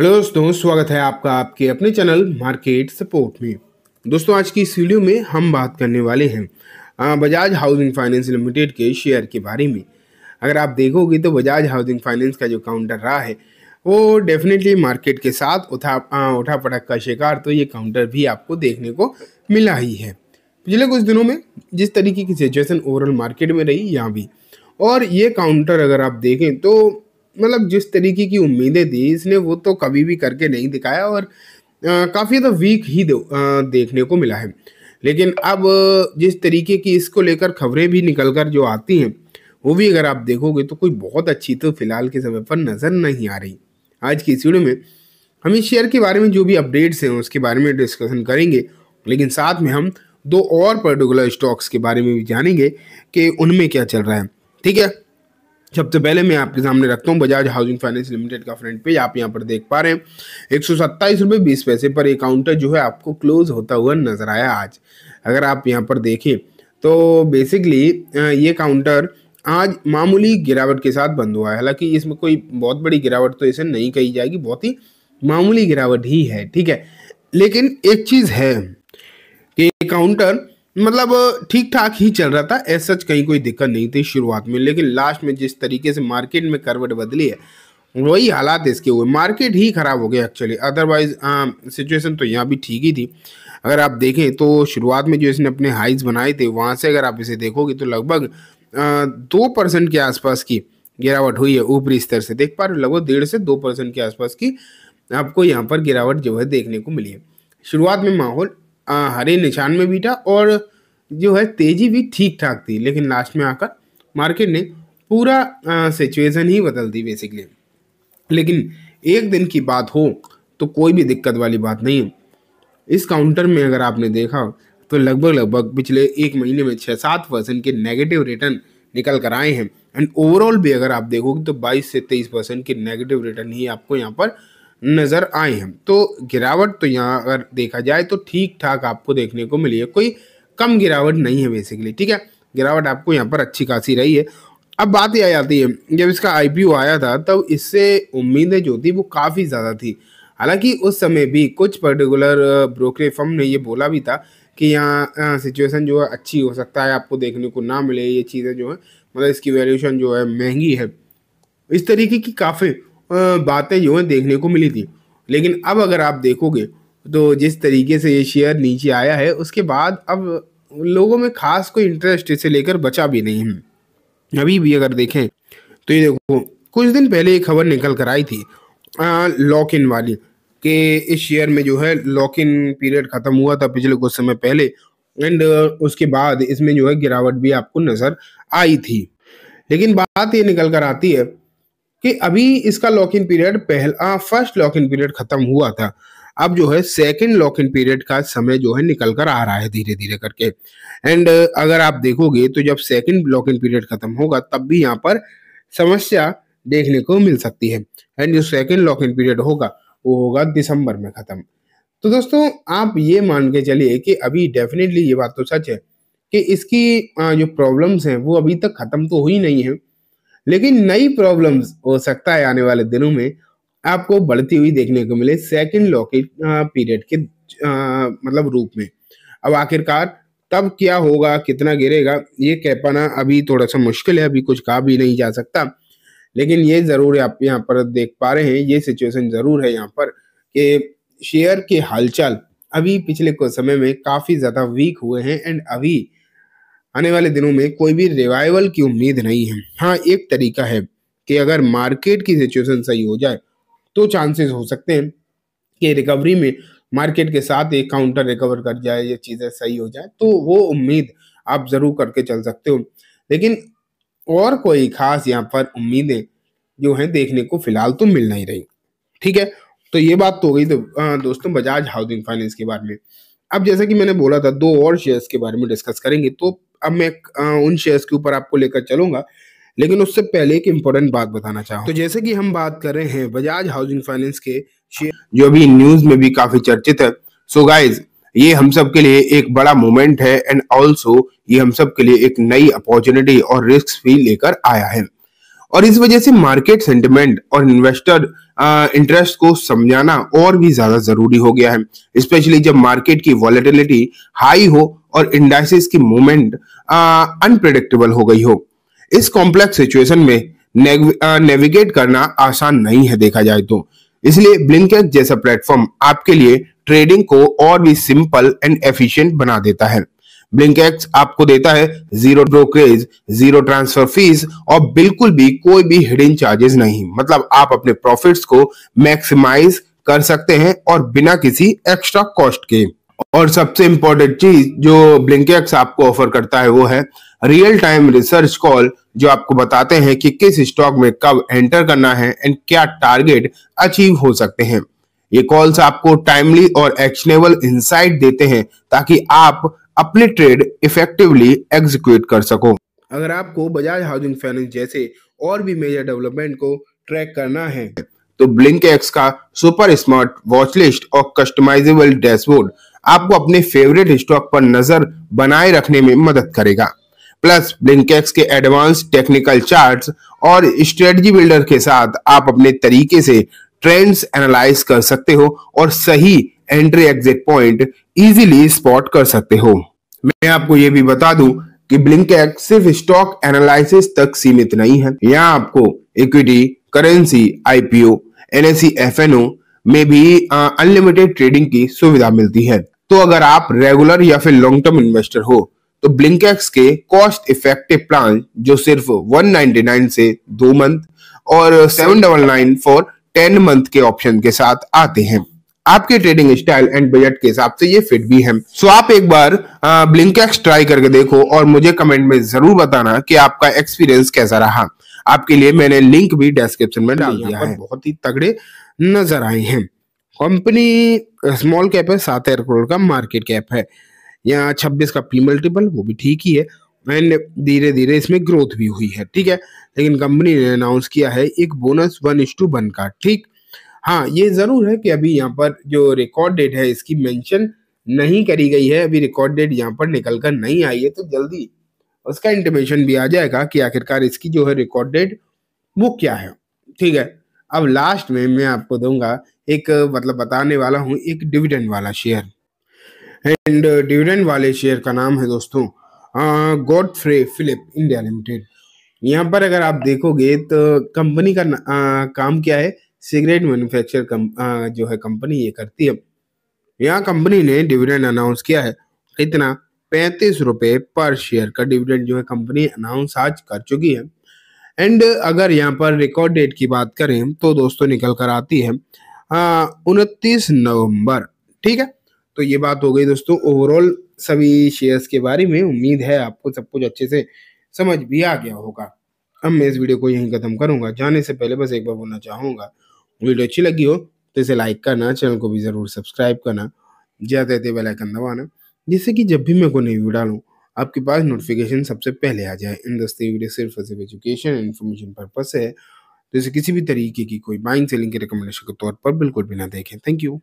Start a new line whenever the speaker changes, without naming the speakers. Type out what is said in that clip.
hello दोस्तों स्वागत है आपका आपके अपने चैनल मार्केट सपोर्ट में दोस्तों आज की इस वीडियो में हम बात करने वाले हैं बजाज हाउसिंग फाइनेंस लिमिटेड के शेयर के बारे में अगर आप देखोगे तो बजाज हाउसिंग फाइनेंस का जो काउंटर रहा है वो डेफिनेटली मार्केट के साथ उठा आ, उठा पटक का शिकार तो ये काउंटर भी आपको देखने को मिला ही है पिछले कुछ दिनों में जिस तरीके की सिचुएशन ओवरऑल मार्केट में रही यहाँ भी और ये काउंटर अगर आप देखें तो मतलब जिस तरीके की उम्मीदें थी इसने वो तो कभी भी करके नहीं दिखाया और काफ़ी तो वीक ही दे, आ, देखने को मिला है लेकिन अब जिस तरीके की इसको लेकर खबरें भी निकल कर जो आती हैं वो भी अगर आप देखोगे तो कोई बहुत अच्छी तो फिलहाल के समय पर नज़र नहीं आ रही आज की इस वीडियो में हम इस शेयर के बारे में जो भी अपडेट्स हैं उसके बारे में डिस्कशन करेंगे लेकिन साथ में हम दो और पर्टिकुलर स्टॉक्स के बारे में भी जानेंगे कि उनमें क्या चल रहा है ठीक है सबसे पहले मैं आपके सामने रखता हूँ बजाज हाउसिंग फाइनेंस लिमिटेड का फ्रंट पेज आप यहाँ पर देख पा रहे हैं एक सौ सत्ताईस रुपये बीस पैसे पर ये काउंटर जो है आपको क्लोज होता हुआ नजर आया आज अगर आप यहाँ पर देखें तो बेसिकली ये काउंटर आज मामूली गिरावट के साथ बंद हुआ है हालांकि इसमें कोई बहुत बड़ी गिरावट तो इसे नहीं कही जाएगी बहुत ही मामूली गिरावट ही है ठीक है लेकिन एक चीज़ है कि काउंटर मतलब ठीक ठाक ही चल रहा था ऐसा सच कहीं कोई दिक्कत नहीं थी शुरुआत में लेकिन लास्ट में जिस तरीके से मार्केट में करवट बदली है वही हालात इसके हुए मार्केट ही ख़राब हो गया एक्चुअली अदरवाइज सिचुएशन तो यहाँ भी ठीक ही थी अगर आप देखें तो शुरुआत में जो इसने अपने हाइज बनाए थे वहाँ से अगर आप इसे देखोगे तो लगभग दो परसेंट के आसपास की गिरावट हुई है ऊपरी स्तर से देख पा रहे लगभग डेढ़ से दो परसेंट के आसपास की आपको यहाँ पर गिरावट जो है देखने को मिली है शुरुआत में माहौल हरे निशान में बीटा और जो है तेज़ी भी ठीक ठाक थी लेकिन लास्ट में आकर मार्केट ने पूरा सिचुएशन ही बदल दी बेसिकली लेकिन एक दिन की बात हो तो कोई भी दिक्कत वाली बात नहीं है इस काउंटर में अगर आपने देखा तो लगभग लगभग पिछले एक महीने में छः सात परसेंट के नेगेटिव रिटर्न निकल कर आए हैं एंड ओवरऑल भी अगर आप देखोगे तो 22 से 23 परसेंट के नेगेटिव रिटर्न ही आपको यहाँ पर नज़र आए हैं तो गिरावट तो यहाँ अगर देखा जाए तो ठीक ठाक आपको देखने को मिली है कोई कम गिरावट नहीं है बेसिकली ठीक है गिरावट आपको यहाँ पर अच्छी खासी रही है अब बात यह आती है जब इसका आई आया था तब तो इससे उम्मीदें जो थी वो काफ़ी ज़्यादा थी हालांकि उस समय भी कुछ पर्टिकुलर ब्रोकरेज फर्म ने ये बोला भी था कि यहाँ सिचुएशन जो है अच्छी हो सकता है आपको देखने को ना मिले ये चीज़ें जो है मतलब इसकी वैल्यूशन जो है महंगी है इस तरीके की काफ़ी बातें जो है देखने को मिली थी लेकिन अब अगर आप देखोगे तो जिस तरीके से ये शेयर नीचे आया है उसके बाद अब लोगों में खास कोई इंटरेस्ट इसे लेकर बचा भी नहीं है अभी भी अगर देखें तो ये देखो कुछ दिन पहले एक खबर निकल कर आई थी लॉक इन वाली कि इस शेयर में जो है लॉक इन पीरियड ख़त्म हुआ था पिछले कुछ समय पहले एंड उसके बाद इसमें जो है गिरावट भी आपको नज़र आई थी लेकिन बात ये निकल कर आती है कि अभी इसका लॉक इन पीरियड पहला फर्स्ट लॉक इन पीरियड खत्म हुआ था अब जो है सेकेंड लॉक इन पीरियड का समय जो है निकल कर आ रहा है धीरे धीरे करके एंड अगर आप देखोगे तो जब सेकेंड लॉक इन पीरियड खत्म होगा तब भी यहाँ पर समस्या देखने को मिल सकती है एंड जो सेकेंड लॉक इन पीरियड होगा वो होगा दिसंबर में ख़त्म तो दोस्तों आप ये मान के चलिए कि अभी डेफिनेटली ये बात तो सच है कि इसकी जो प्रॉब्लम्स हैं वो अभी तक ख़त्म तो हुई नहीं है लेकिन नई प्रॉब्लम्स हो सकता है आने वाले दिनों में आपको बढ़ती हुई देखने को मिले सेकेंड लॉकिट पीरियड के आ, मतलब रूप में अब आखिरकार तब क्या होगा कितना गिरेगा ये कह पाना अभी थोड़ा सा मुश्किल है अभी कुछ कहा भी नहीं जा सकता लेकिन ये ज़रूर आप यहाँ पर देख पा रहे हैं ये सिचुएशन ज़रूर है यहाँ पर कि शेयर के हालचाल अभी पिछले कुछ समय में काफ़ी ज़्यादा वीक हुए हैं एंड अभी आने वाले दिनों में कोई भी रिवाइवल की उम्मीद नहीं है हाँ एक तरीका है कि अगर मार्केट की सिचुएशन सही हो जाए तो चांसेस हो सकते हैं कि रिकवरी में मार्केट के साथ एक काउंटर रिकवर कर जाए ये चीज़ें सही हो जाए तो वो उम्मीद आप ज़रूर करके चल सकते हो लेकिन और कोई खास यहाँ पर उम्मीदें जो हैं देखने को फिलहाल तो मिल नहीं रही ठीक है तो ये बात तो हो गई तो दोस्तों बजाज हाउसिंग फाइनेंस के बारे में अब जैसा कि मैंने बोला था दो और शेयर्स के बारे में डिस्कस करेंगे तो अब मैं उन शेयर्स के ऊपर आपको लेकर चलूंगा लेकिन उससे पहले एक इम्पोर्टेंट बात बताना चाहूँ तो जैसे कि हम बात कर रहे हैं बजाज हाउसिंग फाइनेंस के शेयर जो अभी न्यूज में भी काफी चर्चित है सो गाइज ये हम सब के लिए एक बड़ा मोमेंट है एंड ऑल्सो ये हम सब के लिए एक नई अपॉर्चुनिटी और रिस्क भी लेकर आया है और इस वजह से मार्केट सेंटिमेंट और इन्वेस्टर इंटरेस्ट को समझाना और भी ज्यादा जरूरी हो गया है स्पेशली जब मार्केट की वॉलेटिलिटी हाई हो और इंडाइसिस की मूवमेंट अनप्रिडिक्टेबल हो गई हो इस कॉम्प्लेक्स सिचुएशन में नेविगेट करना आसान नहीं है देखा जाए तो इसलिए ब्लिंकेट जैसा प्लेटफॉर्म आपके लिए ट्रेडिंग को और भी सिंपल एंड एफिशिएंट बना देता है ब्लिंकेक्स आपको देता है zero brokerage zero transfer fees और बिल्कुल भी कोई भी हिडन चार्जेस नहीं मतलब आप अपने प्रॉफिट्स को मैक्सिमाइज कर सकते हैं और बिना किसी एक्स्ट्रा कॉस्ट के और सबसे इम्पोर्टेंट चीज जो ब्लिंकेक्स आपको ऑफर करता है वो है रियल टाइम रिसर्च कॉल जो आपको बताते हैं कि किस स्टॉक में कब एंटर करना है एंड क्या टारगेट अचीव हो सकते हैं ये कॉल्स आपको टाइमली और एक्शनेबल इंसाइट देते हैं ताकि आप अपने ट्रेड इफेक्टिवली एग्जीक्यूट कर सको अगर आपको बजाज हाउसिंग फाइनेंस जैसे और भी मेजर डेवलपमेंट को ट्रैक करना है तो ब्लिंक एक्स का सुपर स्मार्ट वॉचलिस्ट और कस्टमाइजेबल डैशबोर्ड आपको अपने फेवरेट स्टॉक पर नजर बनाए रखने में मदद करेगा प्लस ब्लिंकेक्स के एडवांस टेक्निकल चार्ट्स और स्ट्रेटजी बिल्डर के साथ आप अपने तरीके से ट्रेंड्स एनालाइज कर सकते हो और सही entry exit point easily spot कर सकते हो मैं आपको ये भी बता दूं कि ब्लिंकेक्स सिर्फ स्टॉक एनालिसिस तक सीमित नहीं है यहाँ आपको equity currency IPO NSC O में भी अनलिमिटेड ट्रेडिंग की सुविधा मिलती है तो अगर आप रेगुलर या फिर लॉन्ग टर्म इन्वेस्टर हो तो ब्लिंकेक्स के कॉस्ट इफेक्टिव प्लान जो सिर्फ 199 से दो मंथ और 799 फॉर 10 मंथ के ऑप्शन के साथ आते हैं आपके ट्रेडिंग स्टाइल एंड बजट के हिसाब से ये फिट भी है सो आप एक बार ब्लिंकेक्स ट्राई करके देखो और मुझे कमेंट में जरूर बताना कि आपका एक्सपीरियंस कैसा रहा आपके लिए मैंने लिंक भी डिस्क्रिप्शन में डाल दिया है बहुत ही तगड़े नजर आई हैं कंपनी स्मॉल कैप है सात हजार करोड़ का मार्केट कैप है यहाँ छब्बीस का पी मल्टीपल वो भी ठीक ही है एंड धीरे धीरे इसमें ग्रोथ भी हुई है ठीक है लेकिन कंपनी ने अनाउंस किया है एक bonus one is to one का ठीक हाँ ये ज़रूर है कि अभी यहाँ पर जो रिकॉर्ड डेट है इसकी मेंशन नहीं करी गई है अभी रिकॉर्ड डेट यहाँ पर निकल कर नहीं आई है तो जल्दी उसका इंटीमेशन भी आ जाएगा कि आखिरकार इसकी जो है रिकॉर्ड डेट वो क्या है ठीक है अब लास्ट में मैं आपको दूंगा एक मतलब बताने वाला हूँ एक डिविडेंड वाला शेयर एंड डिविडेंड वाले शेयर का नाम है दोस्तों गोड फ्रे फिलिप इंडिया लिमिटेड यहाँ पर अगर आप देखोगे तो कंपनी का आ, काम क्या है सिगरेट मैन्युफैक्चर जो है कंपनी ये करती है यहाँ कंपनी ने डिविडेंड अनाउंस किया है इतना पैंतीस रुपये पर शेयर का डिविडेंड जो है कंपनी अनाउंस आज कर चुकी है एंड अगर यहाँ पर रिकॉर्ड डेट की बात करें तो दोस्तों निकल कर आती है हाँ, उनतीस नवंबर ठीक है तो ये बात हो गई दोस्तों ओवरऑल सभी शेयर्स के बारे में उम्मीद है आपको सब कुछ अच्छे से समझ भी आ गया होगा अब मैं इस वीडियो को यहीं ख़त्म करूंगा जाने से पहले बस एक बार बोलना चाहूँगा वीडियो अच्छी लगी हो तो इसे लाइक करना चैनल को भी ज़रूर सब्सक्राइब करना ज़्यादा बेलाइकन दबाना जिससे कि जब भी मैं कोई नई वीडियो डालूँ आपके पास नोटिफिकेशन सबसे पहले आ जाए इन दस्ते वीडियो सिर्फ सिर्फ एजुकेशन इन्फॉर्मेशन पर्पस है जैसे तो किसी भी तरीके की कोई बाइंग सेलिंग के रिकमेंडेशन के तौर पर बिल्कुल भी ना देखें थैंक यू